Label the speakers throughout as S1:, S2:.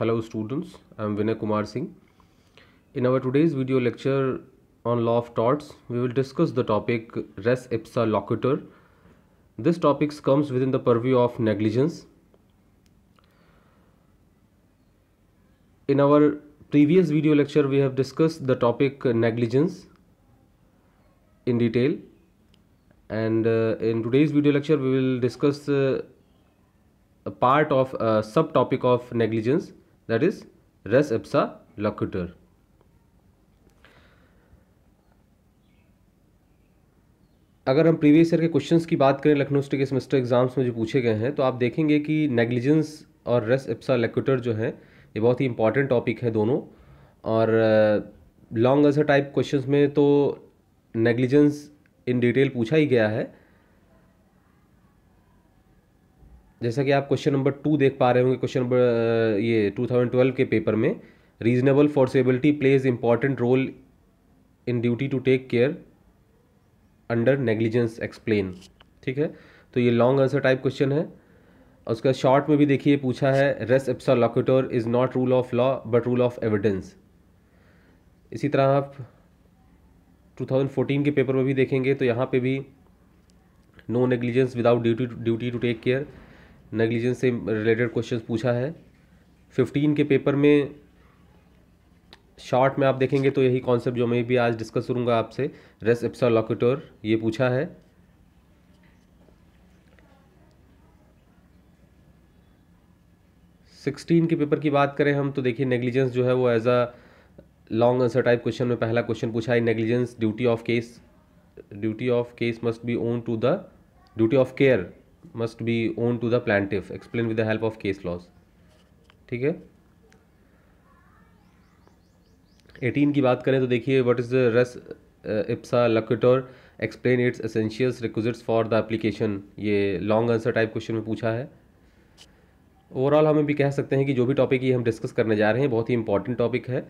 S1: Hello students, I am Vinay Kumar Singh. In our today's video lecture on law of torts, we will discuss the topic res ipsa locutor. This topic comes within the purview of negligence. In our previous video lecture, we have discussed the topic negligence in detail and uh, in today's video lecture we will discuss uh, a part of a uh, subtopic of negligence that is res ipsa locutor अगर हम previous year के questions की बात करें Lucknow state के semester exams में जो पूछे गए हैं तो आप देखेंगे कि नेग्लिजेंस और रेस इप्सा लेक्यूटर जो है ये बहुत ही इंपॉर्टेंट टॉपिक है दोनों और लॉन्ग आंसर टाइप क्वेश्चंस में तो नेग्लिजेंस इन डिटेल पूछा ही गया है जैसा कि आप क्वेश्चन नंबर टू देख पा रहे होंगे क्वेश्चन नंबर ये 2012 के पेपर में reasonable foreseeability plays important role in duty to take care under negligence explain ठीक है तो ये लॉन्ग आंसर टाइप क्वेश्चन है उसका शॉर्ट में भी देखिए पूछा है res ipsa loquitur is not rule of law but rule of evidence इसी तरह आप 2014 के पेपर में भी देखेंगे तो यहाँ पे भी no negligence without duty duty to take care negligence से रिलेटेड क्वेश्चन पूछा है फिफ्टीन के पेपर में शॉर्ट में आप देखेंगे तो यही कॉन्सेप्ट जो मैं भी आज डिस्कस करूँगा आपसे रेस एप्सा लॉक्यूटोर ये पूछा है सिक्सटीन के पेपर की बात करें हम तो देखिए नेग्लिजेंस जो है वो as a long answer type question में पहला क्वेश्चन पूछा है negligence duty of care duty of care must be owed to the duty of care must be owed to the plaintiff explain with the help of case laws ठीक है eighteen की बात करें तो देखिए what is the res ipsa loquitur explain its essentials requisites for the application ये long answer type question में पूछा है ओवरऑल हम भी कह सकते हैं कि जो भी टॉपिक ये हम डिस्कस करने जा रहे हैं बहुत ही इंपॉर्टेंट टॉपिक है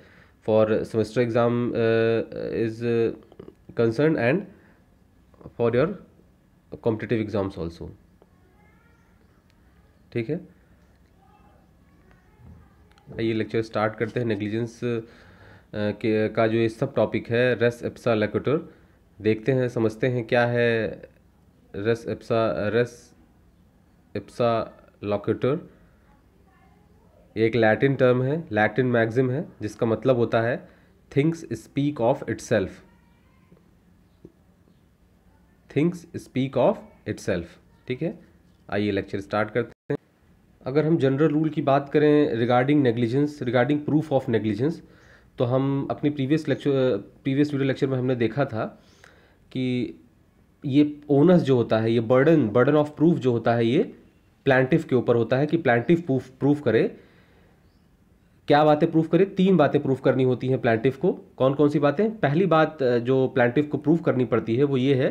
S1: for semester exam is concern and for your competitive exams also ठीक है आइए लेक्चर स्टार्ट करते हैं नेग्लिजेंस के का जो ये सब टॉपिक है रस एप्सा लेकोटर देखते हैं समझते हैं क्या है रेस एप्सा रेस एप्सा लॉकेटर एक लैटिन टर्म है लैटिन मैग्जिम है जिसका मतलब होता है things speak of itself things speak of itself ठीक है आइए लेक्चर स्टार्ट करते हैं अगर हम जनरल रूल की बात करें regarding negligence regarding proof of negligence तो हम अपनी previous lecture previous video lecture में हमने देखा था कि ये ओनस जो होता है ये बर्डन बर्डन ऑफ प्रूफ जो होता है ये प्लान्टिव के ऊपर होता है कि प्लान्टिव प्रूफ प्रूफ करे क्या बातें प्रूफ करे तीन बातें प्रूफ करनी होती हैं प्लान्टिव को कौन कौन सी बातें पहली बात जो प्लान्टिव को प्रूफ करनी पड़ती है वो ये है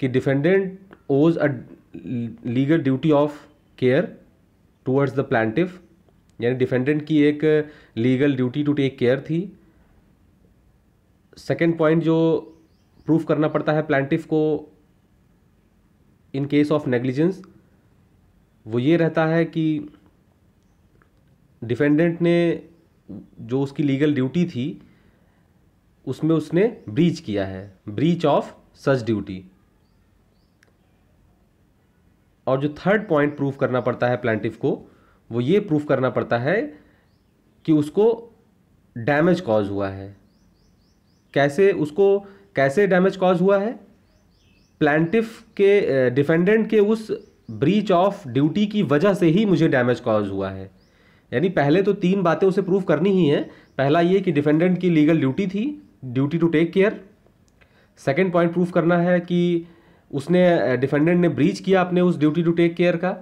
S1: कि defendant owes a legal duty of care towards the plaintiff यानी डिफेंडेंट की एक legal duty to take care थी सेकेंड पॉइंट जो प्रूफ करना पड़ता है प्लान्टिव को इन केस ऑफ नेग्लिजेंस वो ये रहता है कि डिफेंडेंट ने जो उसकी लीगल ड्यूटी थी उसमें उसने ब्रीच किया है ब्रीच ऑफ सच ड्यूटी और जो थर्ड पॉइंट प्रूफ करना पड़ता है प्लान्टिव को वो ये प्रूफ करना पड़ता है कि उसको डैमेज कॉज हुआ है कैसे उसको कैसे डैमेज कॉज हुआ है प्लान्टिफ के डिफेंडेंट के उस ब्रीच ऑफ ड्यूटी की वजह से ही मुझे डैमेज कॉज हुआ है यानी पहले तो तीन बातें उसे प्रूफ करनी ही हैं पहला ये कि डिफेंडेंट की लीगल ड्यूटी थी duty to take care second point proof करना है कि उसने डिफेंडेंट ने ब्रीच किया अपने उस ड्यूटी टू टेक केयर का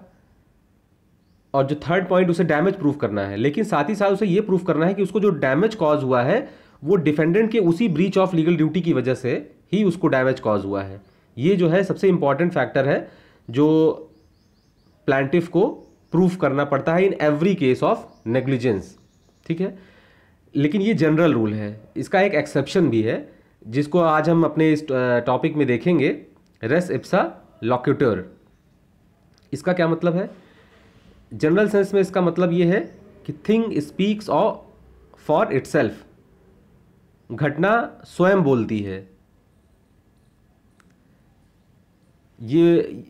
S1: और जो थर्ड पॉइंट उसे डैमेज प्रूफ करना है लेकिन साथ ही साथ उसे यह प्रूफ करना है कि उसको जो डैमेज कॉज हुआ है वो डिफेंडेंट के उसी ब्रीच ऑफ लीगल ड्यूटी की वजह से ही उसको डैमेज कॉज हुआ है ये जो है सबसे इंपॉर्टेंट फैक्टर है जो प्लान्टिव को प्रूफ करना पड़ता है in every case of negligence ठीक है लेकिन ये जनरल रूल है इसका एक एक्सेप्शन भी है जिसको आज हम अपने इस टॉपिक में देखेंगे रेस इप्सा लॉक्यूटर इसका क्या मतलब है जनरल सेंस में इसका मतलब ये है कि थिंग स्पीक्स और फॉर इट्सेल्फ घटना स्वयं बोलती है ये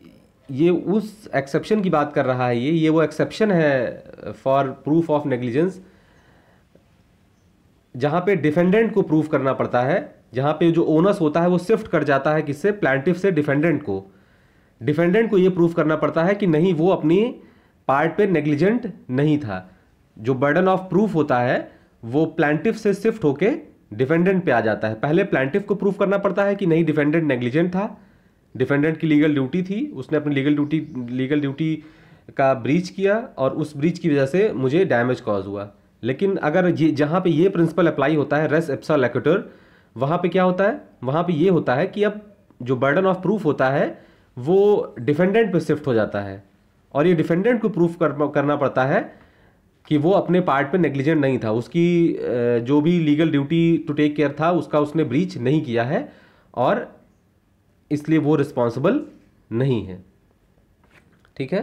S1: ये उस एक्सेप्शन की बात कर रहा है ये ये वो एक्सेप्शन है फॉर प्रूफ ऑफ नेग्लिजेंस जहाँ पे डिफेंडेंट को प्रूफ करना पड़ता है जहाँ पे जो ओनस होता है वो शिफ्ट कर जाता है किससे प्लांटिव से डिफेंडेंट को डिफेंडेंट को ये प्रूफ करना पड़ता है कि नहीं वो अपनी पार्ट पे नेग्लिजेंट नहीं था जो बर्डन ऑफ प्रूफ होता है वो प्लान्टिव से शिफ्ट होके डिफेंडेंट पे आ जाता है पहले प्लांटिव को प्रूफ करना पड़ता है कि नहीं डिफेंडेंट नेग्लिजेंट था डिफेंडेंट की लीगल ड्यूटी थी उसने अपनी लीगल ड्यूटी लीगल ड्यूटी का ब्रीच किया और उस ब्रीच की वजह से मुझे डैमेज कॉज हुआ लेकिन अगर ये जहाँ पे ये प्रिंसिपल अप्लाई होता है रेस एप्सा लेकुटर वहां पे क्या होता है वहां पे ये होता है कि अब जो बर्डन ऑफ प्रूफ होता है वो डिफेंडेंट पे शिफ्ट हो जाता है और ये डिफेंडेंट को प्रूफ कर, करना पड़ता है कि वो अपने पार्ट पे नेग्लिजेंट नहीं था उसकी जो भी legal duty to take care था उसका उसने ब्रीच नहीं किया है और इसलिए वो रिस्पॉन्सिबल नहीं है ठीक है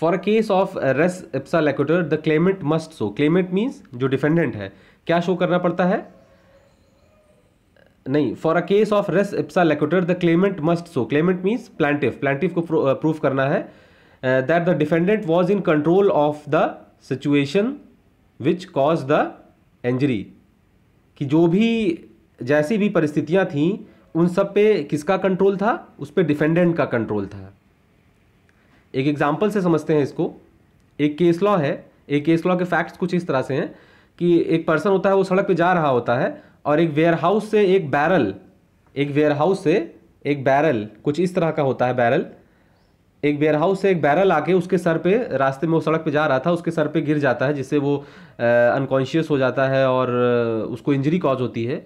S1: for a case of res ipsa loquitur the claimant must show claimant means जो डिफेंडेंट है क्या शो करना पड़ता है नहीं for a case of res ipsa loquitur the claimant must show claimant means plaintiff plaintiff को प्रूव uh, करना है that the defendant was in control of the situation which cause the injury कि जो भी जैसी भी परिस्थितियाँ थीं उन सब पे किसका कंट्रोल था उस पर डिफेंडेंट का कंट्रोल था एक एग्जाम्पल से समझते हैं इसको एक केस लॉ है एक केस लॉ के फैक्ट्स कुछ इस तरह से हैं कि एक पर्सन होता है वो सड़क पे जा रहा होता है और एक वेयर हाउस से एक बैरल एक वेयर हाउस से एक बैरल कुछ इस तरह का होता है बैरल एक वेयर हाउस से एक बैरल आके उसके सर पे रास्ते में वो सड़क पे जा रहा था उसके सर पे गिर जाता है जिससे वो अनकॉन्शियस हो जाता है और उसको इंजरी कॉज होती है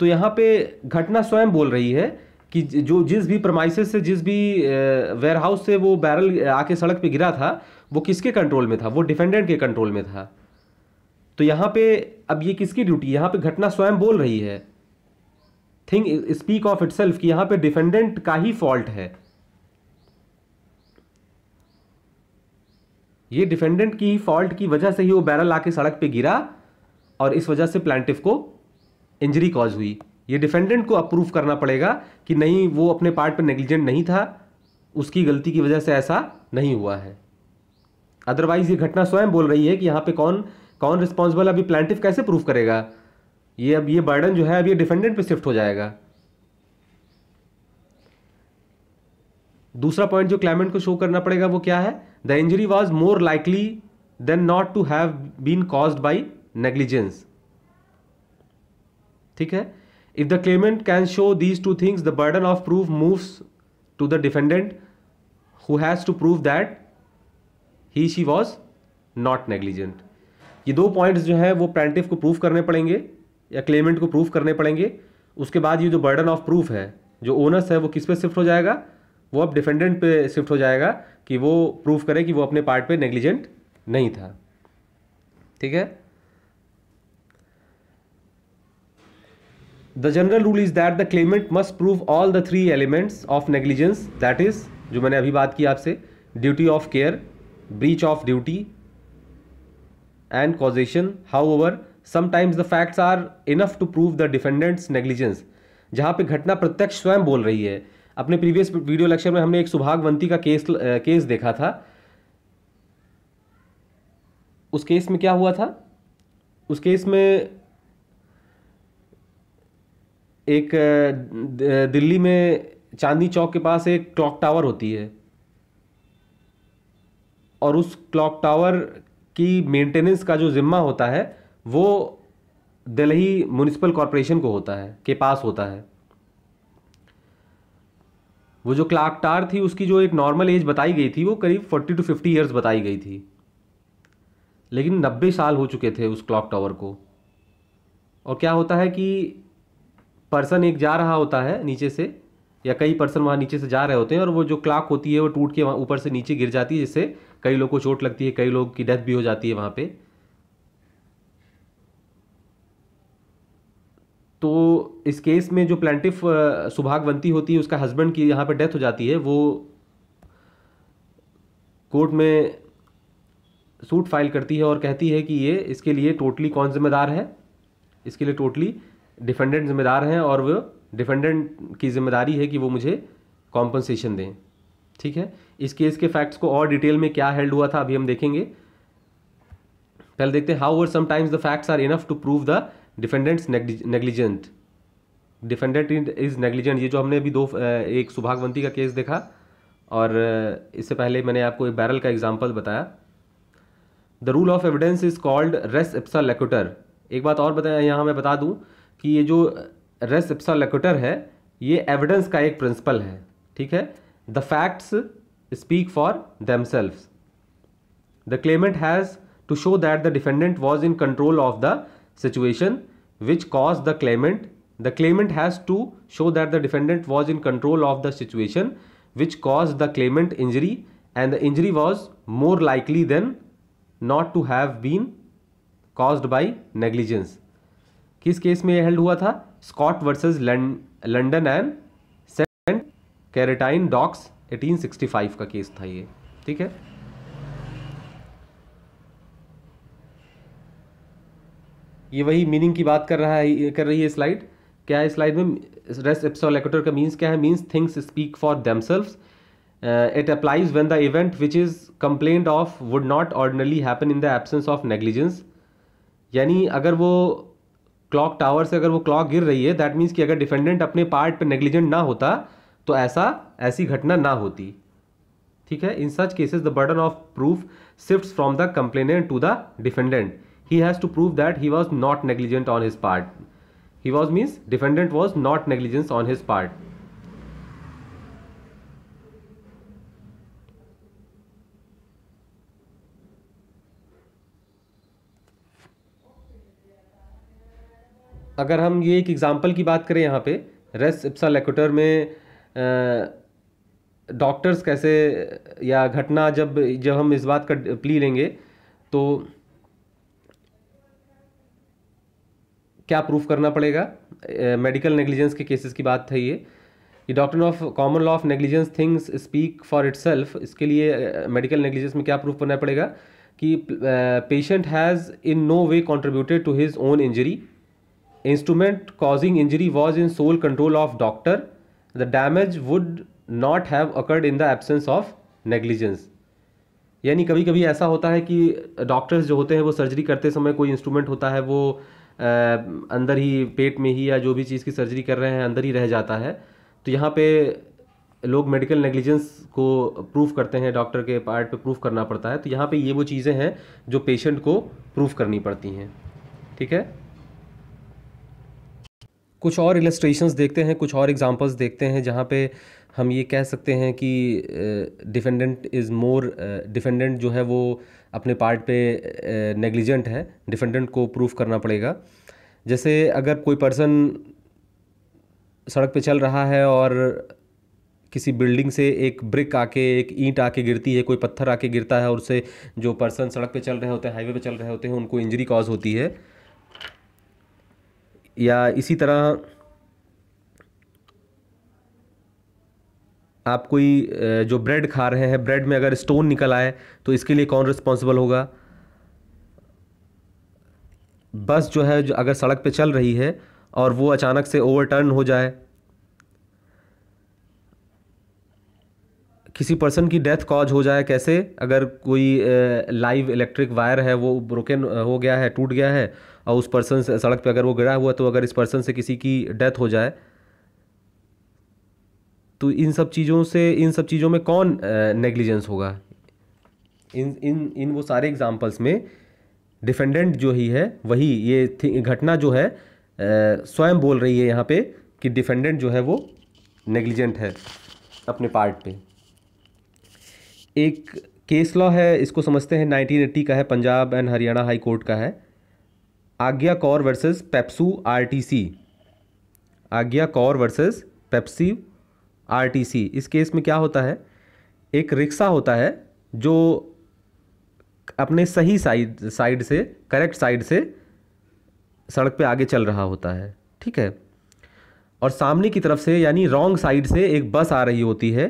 S1: तो यहाँ पे घटना स्वयं बोल रही है कि जो जिस भी प्रमाइसिस से जिस भी वेयर हाउस से वो बैरल आके सड़क पे गिरा था वो किसके कंट्रोल में था वो डिफेंडेंट के कंट्रोल में था तो यहाँ पे अब ये किसकी ड्यूटी यहाँ पे घटना स्वयं बोल रही है thing speak of itself कि यहाँ पे डिफेंडेंट का ही फॉल्ट है ये डिफेंडेंट की फॉल्ट की वजह से ही वो बैरल आके सड़क पे गिरा और इस वजह से प्लांटिव को इंजरी कॉज हुई ये डिफेंडेंट को अप्रूव करना पड़ेगा कि नहीं वो अपने पार्ट पर नेग्लिजेंट नहीं था उसकी गलती की वजह से ऐसा नहीं हुआ है अदरवाइज ये घटना स्वयं बोल रही है कि यहाँ पे कौन कौन रिस्पॉन्सिबल अभी प्लान्टिव कैसे प्रूफ करेगा ये अब ये बर्डन जो है अब ये डिफेंडेंट पे शिफ्ट हो जाएगा दूसरा पॉइंट जो क्लाइमेंट को शो करना पड़ेगा वो क्या है the injury was more likely than not to have been caused by negligence ठीक है if the claimant can show these two things the burden of proof moves to the defendant who has to prove that he she was not negligent ये दो points जो हैं वो plaintiff को proof करने पड़ेंगे या क्लेमेंट को प्रूफ करने पड़ेंगे उसके बाद ये जो बर्डन ऑफ प्रूफ है जो ओनर्स है वो किस पे शिफ्ट हो जाएगा वो अब डिफेंडेंट पे शिफ्ट हो जाएगा कि वो प्रूफ करे कि वो अपने पार्ट पे नेग्लिजेंट नहीं था ठीक है the general rule is that the claimant must prove all the three elements of negligence that is जो मैंने अभी बात की आपसे duty of care breach of duty and causation however sometimes the facts are enough to prove the defendant's negligence जहाँ पे घटना प्रत्यक्ष स्वयं बोल रही है अपने प्रीवियस वीडियो लेक्चर में हमने एक सुभागवंती का केस केस देखा था उस केस में क्या हुआ था उस केस में एक दिल्ली में चांदनी चौक के पास एक क्लॉक टावर होती है और उस क्लॉक टावर की मेंटेनेंस का जो ज़िम्मा होता है वो दिल्ली म्यूनसिपल कॉरपोरेशन को होता है के पास होता है वो जो क्लाक टावर थी उसकी जो एक नॉर्मल एज बताई गई थी वो करीब फोर्टी टू फिफ्टी ईयर्स बताई गई थी लेकिन नब्बे साल हो चुके थे उस क्लॉक टावर को और क्या होता है कि पर्सन एक जा रहा होता है नीचे से या कई पर्सन वहाँ नीचे से जा रहे होते हैं और वो जो क्लाक होती है वो टूट के वहाँ ऊपर से नीचे गिर जाती है जिससे कई लोग को चोट लगती है कई लोग की डेथ भी हो जाती है वहाँ पे तो इस केस में जो प्लेंटिफ सुभागवंती होती है उसका हस्बैंड की यहाँ पे डेथ हो जाती है वो कोर्ट में सूट फाइल करती है और कहती है कि ये इसके लिए टोटली कौन जिम्मेदार है इसके लिए टोटली डिफेंडेंट जिम्मेदार हैं और वो डिफेंडेंट की जिम्मेदारी है कि वो मुझे कॉम्पनसेशन दें ठीक है इस केस के फैक्ट्स को और डिटेल में क्या हेल्ड हुआ था अभी हम देखेंगे पहले देखते हैं however sometimes the facts are enough to prove the defendant's negligent defendant is negligent ये जो हमने अभी दो एक सुभागवंती का केस देखा और इससे पहले मैंने आपको एक बैरल का एग्जाम्पल बताया the rule of evidence is called res ipsa loquitur एक बात और बताया यहाँ मैं बता दूँ कि ये जो रेस एप्सालेक्यूटर है ये एविडेंस का एक प्रिंसिपल है ठीक है the facts speak for themselves the claimant has to show that the defendant was in control of the situation which cause the claimant the claimant has to show that the defendant was in control of the situation which cause the claimant injury and the injury was more likely than not to have been caused by negligence किस case में यह held हुआ था Scott versus London and Saint Katharine Docks 1865 का case था ये ठीक है ये वही मीनिंग की बात कर रहा है कर रही है स्लाइड क्या है स्लाइड में रेस एप्सोलेक्टर का मीन्स क्या है means things speak for themselves it applies when the event which is complaint of would not ordinarily happen in the absence of negligence यानी अगर वो क्लॉक टावर से अगर वो क्लॉक गिर रही है दैट मीन्स कि अगर डिफेंडेंट अपने पार्ट पर नेग्लिजेंट ना होता तो ऐसा ऐसी घटना ना होती ठीक है in such cases the burden of proof shift from the complainant to the defendant he has to prove that he was not negligent on his part he was means defendant was not negligence on his part अगर हम ये एक example की बात करें यहाँ पे race इप्सा लेकोटर में डॉक्टर्स कैसे या घटना जब जब हम इस बात का प्ली लेंगे तो क्या प्रूफ करना पड़ेगा मेडिकल नेग्लिजेंस के केसेस की बात थी ये ये doctor of common law of negligence things speak for itself इसके लिए मेडिकल नेग्लिजेंस में क्या प्रूफ करना पड़ेगा कि patient has in no way contributed to his own injury instrument causing injury was in sole control of doctor, the damage would not have occurred in the absence of negligence. यानी कभी कभी ऐसा होता है कि डॉक्टर्स जो होते हैं वो सर्जरी करते समय कोई इंस्ट्रूमेंट होता है वो आ, अंदर ही पेट में ही या जो भी चीज़ की सर्जरी कर रहे हैं अंदर ही रह जाता है तो यहाँ पे लोग मेडिकल नेग्लिजेंस को प्रूफ करते हैं डॉक्टर के पार्ट पे प्रूफ करना पड़ता है तो यहाँ पे ये वो चीज़ें हैं जो पेशेंट को प्रूफ करनी पड़ती हैं ठीक है कुछ और इलस्ट्रेशंस देखते हैं कुछ और एग्जांपल्स देखते हैं जहाँ पे हम ये कह सकते हैं कि डिफेंडेंट इज़ मोर डिफेंडेंट जो है वो अपने पार्ट पे नेग्लिजेंट है डिफेंडेंट को प्रूफ करना पड़ेगा जैसे अगर कोई पर्सन सड़क पे चल रहा है और किसी बिल्डिंग से एक ब्रिक आके एक ईंट आके गिरती है कोई पत्थर आके गिरता है और उससे जो पर्सन सड़क पे चल रहे होते हैं हाईवे पे चल रहे होते हैं उनको इंजरी कॉज होती है या इसी तरह आप कोई जो ब्रेड खा रहे हैं ब्रेड में अगर स्टोन निकल आए तो इसके लिए कौन रिस्पॉन्सिबल होगा बस जो है जो अगर सड़क पे चल रही है और वो अचानक से ओवरटर्न हो जाए किसी पर्सन की डेथ कॉज हो जाए कैसे अगर कोई लाइव इलेक्ट्रिक वायर है वो ब्रोकन हो गया है टूट गया है और उस पर्सन से सड़क पे अगर वो गिरा हुआ है तो अगर इस पर्सन से किसी की डेथ हो जाए तो इन सब चीज़ों से इन सब चीज़ों में कौन नेग्लिजेंस होगा इन इन इन वो सारे एग्जाम्पल्स में डिफेंडेंट जो ही है वही ये घटना जो है स्वयं बोल रही है यहाँ पे कि डिफेंडेंट जो है वो नेग्लिजेंट है अपने पार्ट पे एक केस लॉ है इसको समझते हैं नाइनटीन एट्टी का है Punjab and Haryana high court का है Agya Kaur versus PEPSU RTC Agya Kaur versus PEPSU RTC इस केस में क्या होता है एक रिक्शा होता है जो अपने सही साइड साइड से करेक्ट साइड से सड़क पे आगे चल रहा होता है ठीक है और सामने की तरफ से यानी रॉन्ग साइड से एक बस आ रही होती है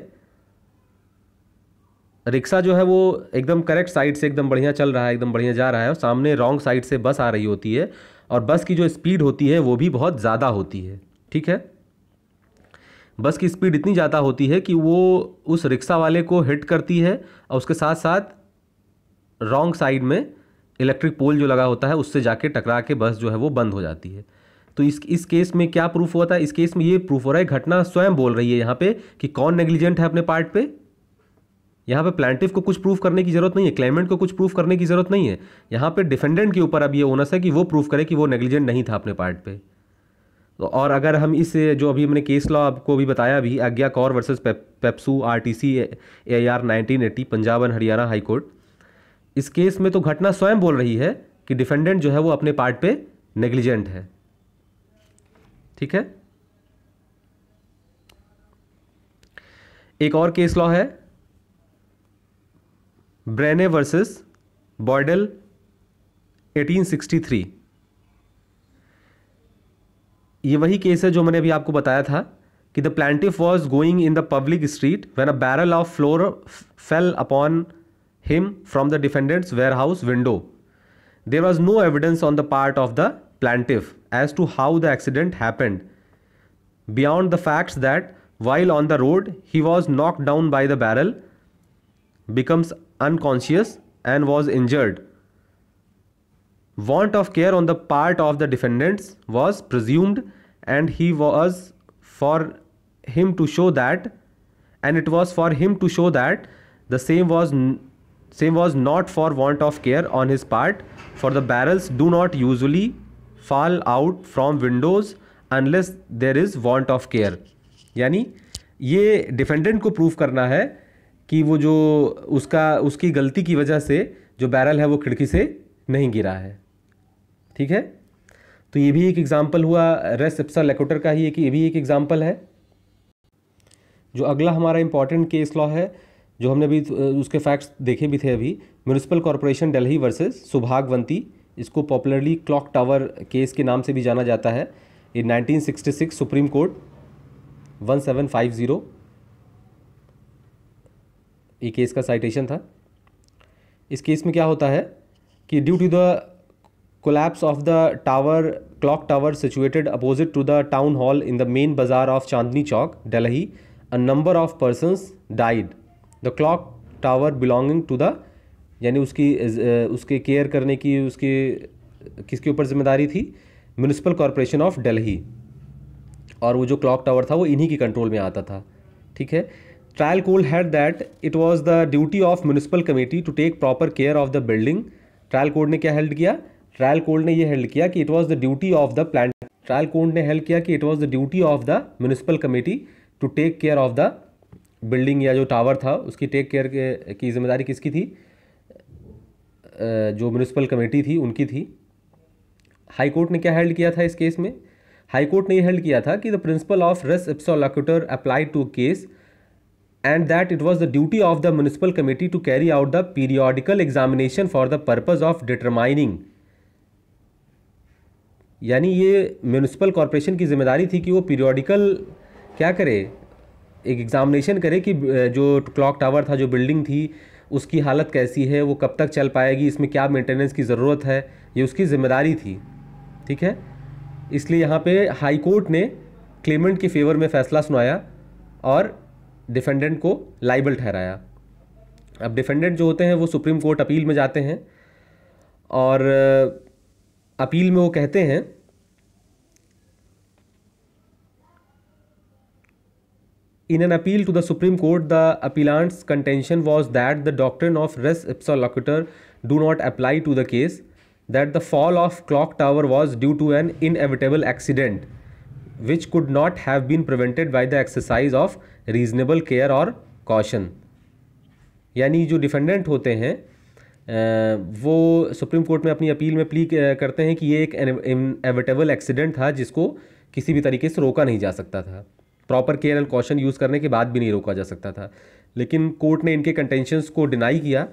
S1: रिक्शा जो है वो एकदम करेक्ट साइड से एकदम बढ़िया चल रहा है एकदम बढ़िया जा रहा है और सामने रॉन्ग साइड से बस आ रही होती है और बस की जो स्पीड होती है वो भी बहुत ज़्यादा होती है ठीक है बस की स्पीड इतनी ज़्यादा होती है कि वो उस रिक्शा वाले को हिट करती है और उसके साथ साथ रॉन्ग साइड में इलेक्ट्रिक पोल जो लगा होता है उससे जाके टकरा के बस जो है वो बंद हो जाती है तो इस इस केस में क्या प्रूफ हुआ था इस केस में ये प्रूफ हो रहा है घटना स्वयं बोल रही है यहाँ पे कि कौन नेग्लिजेंट है अपने पार्ट पे यहाँ पे प्लान्टिव को कुछ प्रूफ करने की जरूरत नहीं है क्लाइमेंट को कुछ प्रूफ करने की जरूरत नहीं है यहाँ पे डिफेंडेंट के ऊपर अब ये ओनस है कि वो प्रूफ करे कि वो नेग्लिजेंट नहीं था अपने पार्ट पे तो और अगर हम इस जो अभी हमने केस लॉ आपको भी बताया अभी आज्ञा कौर वर्सेस पेप, PEPSU R T C A I R nineteen eighty Punjab and Haryana high court इस केस में तो घटना स्वयं बोल रही है कि डिफेंडेंट जो है वो अपने पार्ट पे नेग्लिजेंट है ठीक है एक और केस लॉ है ब्रेने वर्सेस बॉर्डल 1863 ये वही केस है जो मैंने अभी आपको बताया था कि the plaintiff was going in the public street when a barrel of flour fell upon him from the defendant's warehouse window there was no evidence on the part of the plaintiff as to how the accident happened beyond the facts that while on the road he was knock down by the barrel becomes unconscious and was injured. Want of care on the part of the defendants was presumed and he was for him to show that and it was for him to show that the same was same was not for want of care on his part for the barrels do not usually fall out from windows unless there is want of care यानी ये defendant को prove करना है कि वो जो उसका उसकी गलती की वजह से जो बैरल है वो खिड़की से नहीं गिरा है ठीक है तो ये भी एक एग्ज़ाम्पल हुआ रेस एप्सा लेकोटर का ही एक ये भी एक एग्ज़ाम्पल है जो अगला हमारा इंपॉर्टेंट केस लॉ है जो हमने भी उसके फैक्ट्स देखे भी थे अभी municipal corporation Delhi versus Subhagwanti इसको पॉपुलरली क्लॉक टावर केस के नाम से भी जाना जाता है ये 1966 सुप्रीम कोर्ट 1750 ये केस का साइटेशन था इस केस में क्या होता है कि due to the collapse of the tower clock tower situated opposite to the town hall in the main bazaar of Chandni Chowk Delhi a number of persons died the clock tower belonging to the यानी उसकी उसके care करने की उसकी किसके ऊपर जिम्मेदारी थी म्यूनसिपल कॉरपोरेशन ऑफ दिल्ली और वो जो क्लॉक टावर था वो इन्हीं के कंट्रोल में आता था ठीक है trial Coal had that it was the duty of municipal committee to take proper care of the building trial court ने क्या हेल्ड किया ट्रायल कोर्ट ने यह हेल्ड किया कि it was the duty of the plan trial court ने held किया कि it was the duty of the municipal committee to take care of the building या जो टावर था उसकी टेक केयर की जिम्मेदारी किसकी थी जो म्यूनिसिपल कमेटी थी उनकी थी हाई कोर्ट ने क्या हेल्ड किया था इस केस में हाई कोर्ट ने यह हेल्ड किया था कि the principle of res ipso applied apply to case and that it was the duty of the municipal committee to carry out the periodical examination for the purpose of determining यानी ये municipal corporation की जिम्मेदारी थी कि वो periodical क्या करे एक एग्ज़ामिनेशन करे कि जो क्लॉक टावर था जो बिल्डिंग थी उसकी हालत कैसी है वो कब तक चल पाएगी इसमें क्या मेंटेनेंस की ज़रूरत है ये उसकी जिम्मेदारी थी ठीक है इसलिए यहाँ पे हाई कोर्ट ने क्लेमेंट के फेवर में फ़ैसला सुनाया और डिफेंडेंट को लाइबल ठहराया अब डिफेंडेंट जो होते हैं वो सुप्रीम कोर्ट अपील में जाते हैं और अपील में वो कहते हैं in an appeal to the supreme court the appellants contention was that the doctor of res ipsa loquitur do not apply to the case that the fall of clock tower was due to an inevitable accident which could not have been prevented by the exercise of reasonable care और caution यानी जो defendant होते हैं वो supreme court में अपनी appeal में plea करते हैं कि ये एक एविटेबल एक्सीडेंट था जिसको किसी भी तरीके से रोका नहीं जा सकता था proper care and caution use करने के बाद भी नहीं रोका जा सकता था लेकिन कोर्ट ने इनके कंटेंशंस को डिनाई किया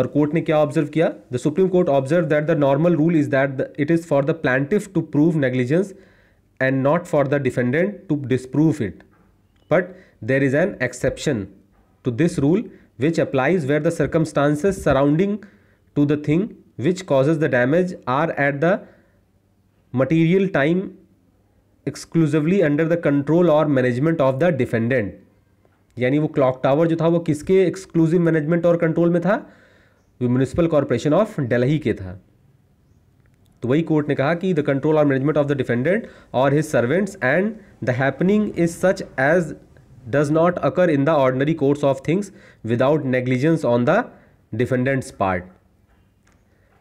S1: और कोर्ट ने क्या ऑब्जर्व किया the supreme court observe that the normal rule is that it is for the plaintiff to prove negligence and not for the defendant to disprove it. But there is an exception to this rule which applies where the circumstances surrounding to the thing which causes the damage are at the material time exclusively under the control or management of the defendant यानी वो clock tower जो था वो किसके exclusive management और control में था municipal corporation of Delhi के था तो वही कोर्ट ने कहा कि द कंट्रोल और मैनेजमेंट ऑफ द डिफेंडेंट और his servants and the happening is such as does not occur in the ordinary course of things without negligence on the defendant's part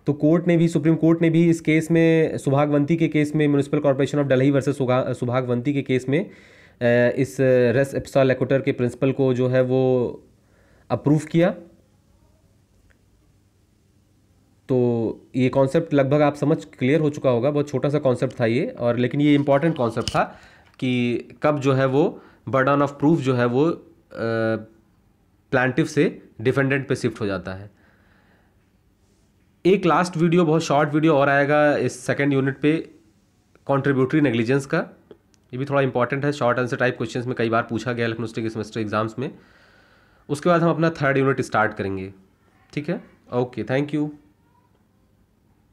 S1: तो कोर्ट ने भी supreme court ने भी इस case में सुभागवंती के case में municipal corporation of Delhi Subha Subhagwanti के केस में इस रेस एप्सा लेकुटर के प्रिंसिपल को जो है वो अप्रूव किया तो ये कॉन्सेप्ट लगभग आप समझ क्लियर हो चुका होगा बहुत छोटा सा कॉन्सेप्ट था ये और लेकिन ये इंपॉर्टेंट कॉन्सेप्ट था कि कब जो है वो बर्डन ऑफ प्रूफ जो है वो प्लान्टिव से डिफेंडेंट पे शिफ्ट हो जाता है एक लास्ट वीडियो बहुत शॉर्ट वीडियो और आएगा इस सेकेंड यूनिट पे कॉन्ट्रीब्यूटरी नेग्लिजेंस का ये भी थोड़ा इंपॉर्टेंट है शॉर्ट आंसर टाइप क्वेश्चंस में कई बार पूछा गया के सेमेस्टर एग्जाम्स में उसके बाद हम अपना थर्ड यूनिट स्टार्ट करेंगे ठीक है ओके थैंक यू